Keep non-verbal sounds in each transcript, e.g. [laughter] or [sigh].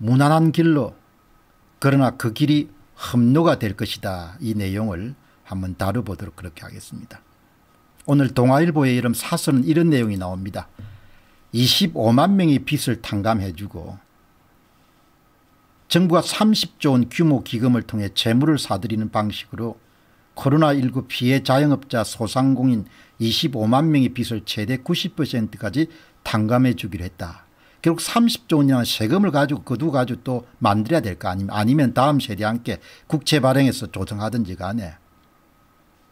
무난한 길로 그러나 그 길이 흠로가될 것이다. 이 내용을 한번 다뤄보도록 그렇게 하겠습니다. 오늘 동아일보의 이름 사설은 이런 내용이 나옵니다. 25만 명이 빚을 탕감해주고 정부가 30조 원 규모 기금을 통해 재물을 사들이는 방식으로 코로나19 피해 자영업자 소상공인 25만 명의 빚을 최대 90%까지 탕감해 주기로 했다. 결국 30조 원이라 세금을 가지고 그두 가지고 또 만들어야 될거 아니면 아니면 다음 세대와 함께 국채 발행해서 조정하든지 간에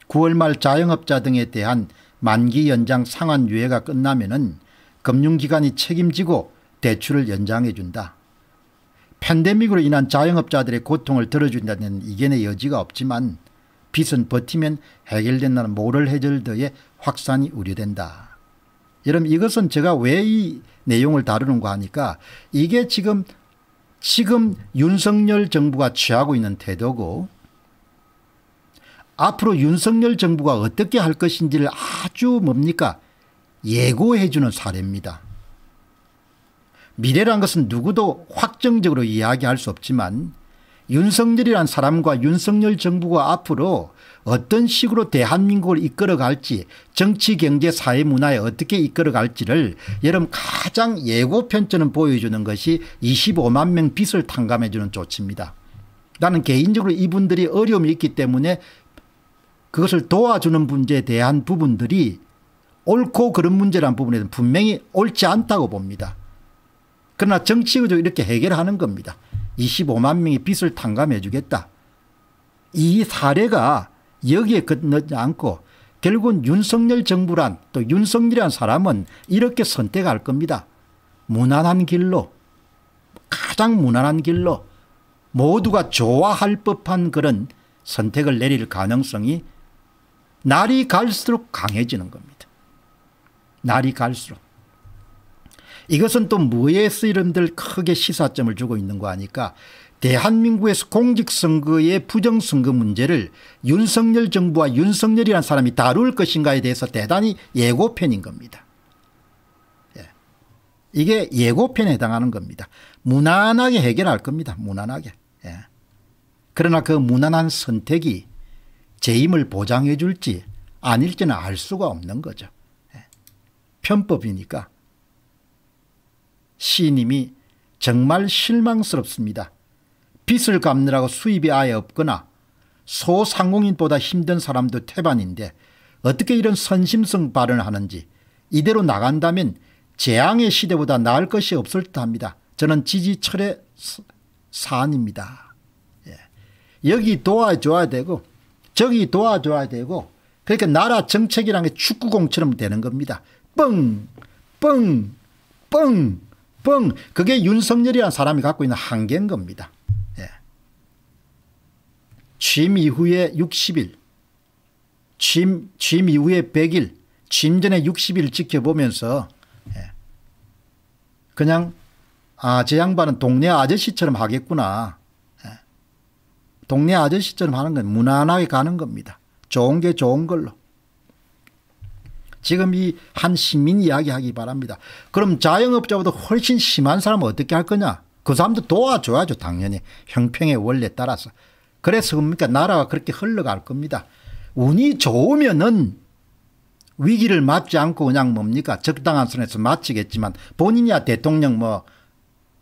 9월 말 자영업자 등에 대한 만기 연장 상환 유예가 끝나면은 금융기관이 책임지고 대출을 연장해 준다. 팬데믹으로 인한 자영업자들의 고통을 들어준다는 이견의 여지가 없지만 빚은 버티면 해결된다는 모럴 해절더의 확산이 우려된다. 여러분 이것은 제가 왜이 내용을 다루는 거 하니까 이게 지금 지금 윤석열 정부가 취하고 있는 태도고 앞으로 윤석열 정부가 어떻게 할 것인지를 아주 뭡니까 예고해 주는 사례입니다. 미래란 것은 누구도 확정적으로 이야기할 수 없지만 윤석열이란 사람과 윤석열 정부가 앞으로 어떤 식으로 대한민국을 이끌어갈지 정치 경제 사회 문화에 어떻게 이끌어갈지를 여름 가장 예고편처럼 보여주는 것이 25만 명 빚을 탕감해 주는 조치입니다. 나는 개인적으로 이분들이 어려움이 있기 때문에 그것을 도와주는 문제에 대한 부분들이 옳고 그런 문제란 부분에는 분명히 옳지 않다고 봅니다. 그러나 정치적으로 이렇게 해결하는 겁니다. 25만 명이 빚을 탕감해 주겠다. 이 사례가 여기에 끝나지 않고 결국은 윤석열 정부란 또 윤석열이란 사람은 이렇게 선택할 겁니다. 무난한 길로 가장 무난한 길로 모두가 좋아할 법한 그런 선택을 내릴 가능성이 날이 갈수록 강해지는 겁니다. 날이 갈수록. 이것은 또 뭐에 쓰이름들 크게 시사점을 주고 있는 거 아니까 대한민국에서 공직선거의 부정선거 문제를 윤석열 정부와 윤석열이라는 사람이 다룰 것인가에 대해서 대단히 예고편인 겁니다. 예. 이게 예고편에 해당하는 겁니다. 무난하게 해결할 겁니다. 무난하게. 예. 그러나 그 무난한 선택이 재임을 보장해 줄지 아닐지는 알 수가 없는 거죠. 예. 편법이니까. 시님이 정말 실망스럽습니다. 빚을 갚느라고 수입이 아예 없거나 소상공인보다 힘든 사람도 태반인데 어떻게 이런 선심성 발언을 하는지 이대로 나간다면 재앙의 시대보다 나을 것이 없을 듯합니다. 저는 지지 철회 사안입니다. 예. 여기 도와줘야 되고 저기 도와줘야 되고 그러니 나라 정책이란 게 축구공처럼 되는 겁니다. 뻥뻥뻥 뻥 그게 윤석열이란 사람이 갖고 있는 한계인 겁니다. 예. 취임 이후에 60일 취임, 취임 이후에 100일 취임 전에 60일 지켜보면서 예. 그냥 아제 양반은 동네 아저씨처럼 하겠구나. 예. 동네 아저씨처럼 하는 건 무난하게 가는 겁니다. 좋은 게 좋은 걸로. 지금 이 한 시민 이야기하기 바랍니다. 그럼 자영업자보다 훨씬 심한 사람은 어떻게 할 거냐? 그 사람도 도와줘야죠 당연히 형평의 원리에 따라서. 그래서 그니까 나라가 그렇게 흘러갈 겁니다. 운이 좋으면은 위기를 맞지 않고 그냥 뭡니까 적당한 선에서 맞추겠지만 본인이야 대통령 뭐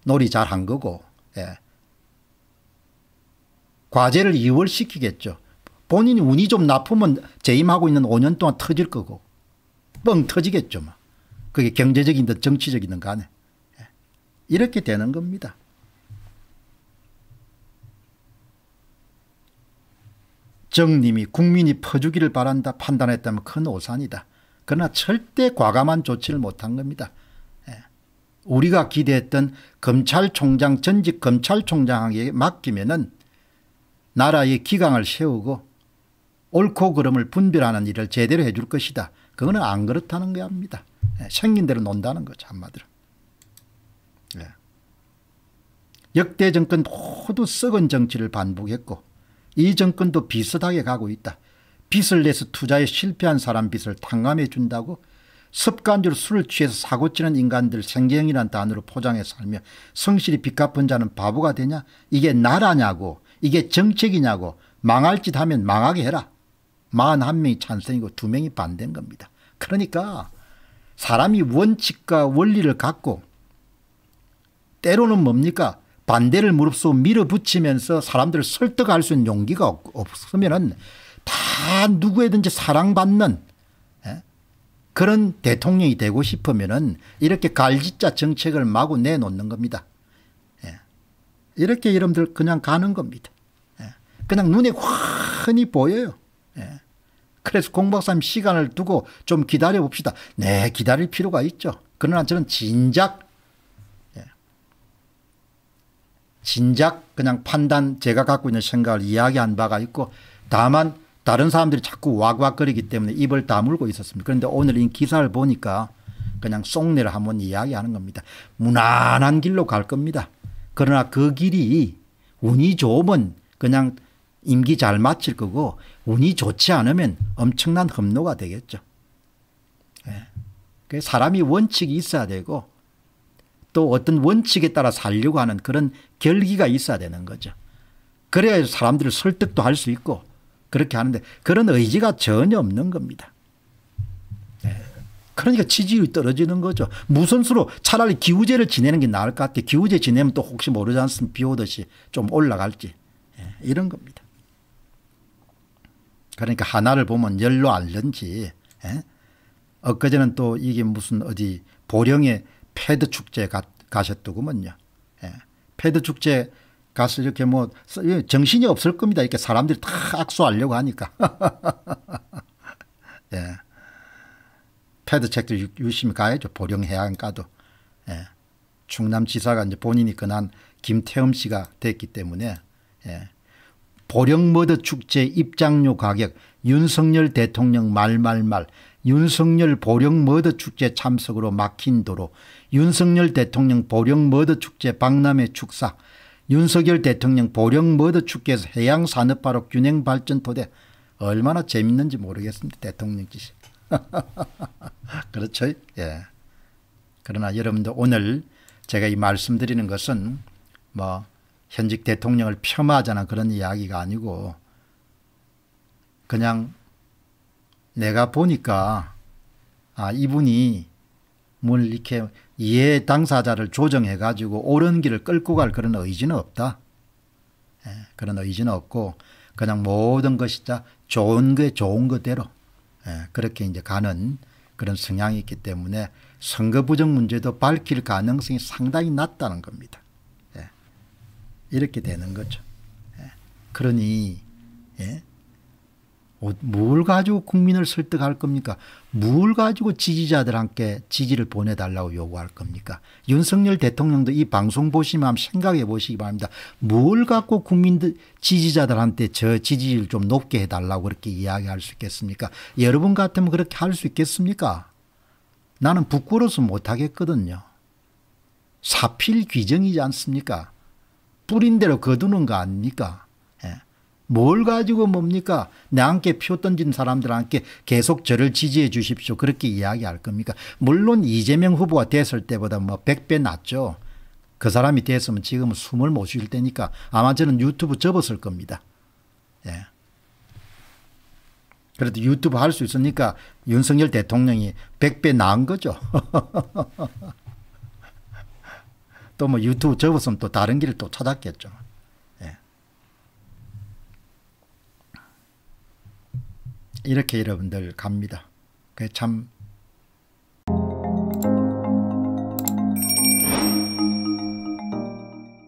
놀이 잘 한 거고 예. 과제를 이월시키겠죠. 본인이 운이 좀 나쁘면 재임하고 있는 5년 동안 터질 거고 뻥 터지겠죠. 뭐. 그게 경제적인든정치적인든 간에. 예. 이렇게 되는 겁니다. 정님이 국민이 퍼주기를 바란다 판단했다면 큰 오산이다. 그러나 절대 과감한 조치를 못한 겁니다. 예. 우리가 기대했던 검찰총장 전직 검찰총장에게 맡기면 은 나라의 기강을 세우고 옳고 그름을 분별하는 일을 제대로 해줄 것이다. 그거는 안 그렇다는 겁니다. 예, 생긴 대로 논다는 거죠. 한마디로. 예. 역대 정권 모두 썩은 정치를 반복했고 이 정권도 비슷하게 가고 있다. 빚을 내서 투자에 실패한 사람 빚을 탕감해 준다고 습관적으로 술을 취해서 사고치는 인간들 생계형이란 단어로 포장해 살며 성실히 빚 갚은 자는 바보가 되냐? 이게 나라냐고 이게 정책이냐고 망할 짓 하면 망하게 해라. 41명이 찬성이고 2명이 반대인 겁니다. 그러니까 사람이 원칙과 원리를 갖고 때로는 뭡니까? 반대를 무릅쓰고 밀어붙이면서 사람들을 설득할 수 있는 용기가 없으면 다 누구에든지 사랑받는 예? 그런 대통령이 되고 싶으면 이렇게 갈짓자 정책을 마구 내놓는 겁니다. 예. 이렇게 여러분들 그냥 가는 겁니다. 예. 그냥 눈에 훤히 보여요. 예. 그래서 공박사님 시간을 두고 좀 기다려 봅시다. 네, 기다릴 필요가 있죠. 그러나 저는 진작 예. 진작 그냥 판단 제가 갖고 있는 생각을 이야기한 바가 있고 다만 다른 사람들이 자꾸 와그와거리기 때문에 입을 다물고 있었습니다. 그런데 오늘 이 기사를 보니까 그냥 속내를 한번 이야기하는 겁니다. 무난한 길로 갈 겁니다. 그러나 그 길이 운이 좋으면 그냥 임기 잘 마칠 거고 운이 좋지 않으면 엄청난 험로가 되겠죠. 예. 사람이 원칙이 있어야 되고 또 어떤 원칙에 따라 살려고 하는 그런 결기가 있어야 되는 거죠. 그래야 사람들을 설득도 할 수 있고 그렇게 하는데 그런 의지가 전혀 없는 겁니다. 예. 그러니까 지지율이 떨어지는 거죠. 무선수로 차라리 기우제를 지내는 게 나을 것 같아요. 기우제 지내면 또 혹시 모르지 않습니까? 비 오듯이 좀 올라갈지. 예. 이런 겁니다. 그러니까 하나를 보면 열로 알는지 예? 엊그제는 또 이게 무슨 어디 보령에 패드 축제 가, 가셨더구먼요. 예. 패드 축제 가서 이렇게 뭐 예, 정신이 없을 겁니다. 이렇게 사람들이 다 악수하려고 하니까. [laughs] 예. 패드 책도 유심히 가야죠. 보령 해안가도. 예. 충남지사가 이제 본인이 근난 김태흠 씨가 됐기 때문에 예. 보령머드 축제 입장료 가격 윤석열 대통령 말말말 윤석열 보령머드 축제 참석으로 막힌 도로 윤석열 대통령 보령머드 축제 박람회 축사 윤석열 대통령 보령머드 축제에서 해양산업화로 균형발전토대 얼마나 재밌는지 모르겠습니다. 대통령 지시. [laughs] 그렇죠. 예. 그러나 여러분들 오늘 제가 이 말씀드리는 것은 뭐 현직 대통령을 폄하하자는 그런 이야기가 아니고 그냥 내가 보니까 아 이분이 뭘 이렇게 이해 당사자를 조정해 가지고 옳은 길을 끌고 갈 그런 의지는 없다. 예, 그런 의지는 없고 그냥 모든 것이 다 좋은 게 좋은 그대로 예, 그렇게 이제 가는 그런 성향이 있기 때문에 선거 부정 문제도 밝힐 가능성이 상당히 낮다는 겁니다. 이렇게 되는 거죠. 예. 그러니 예? 어, 뭘 가지고 국민을 설득할 겁니까? 뭘 가지고 지지자들한테 지지를 보내달라고 요구할 겁니까? 윤석열 대통령도 이 방송 보시면 생각해 보시기 바랍니다. 뭘 갖고 국민들, 지지자들한테 저 지지를 좀 높게 해달라고 그렇게 이야기할 수 있겠습니까? 여러분 같으면 그렇게 할 수 있겠습니까? 나는 부끄러워서 못하겠거든요. 사필 규정이지 않습니까? 뿌린 대로 거두는 거 아닙니까? 예. 뭘 가지고 뭡니까? 나한테 표 던진 사람들한테 계속 저를 지지해 주십시오. 그렇게 이야기할 겁니까? 물론 이재명 후보가 됐을 때보다 뭐 100배 낫죠. 그 사람이 됐으면 지금은 숨을 못쉴 때니까 아마 저는 유튜브 접었을 겁니다. 예. 그래도 유튜브 할 수 있으니까 윤석열 대통령이 100배 나은 거죠. [laughs] 또뭐 유튜브 접었으면 또 다른 길을 또 찾았겠죠. 예. 이렇게 여러분들 갑니다. 그참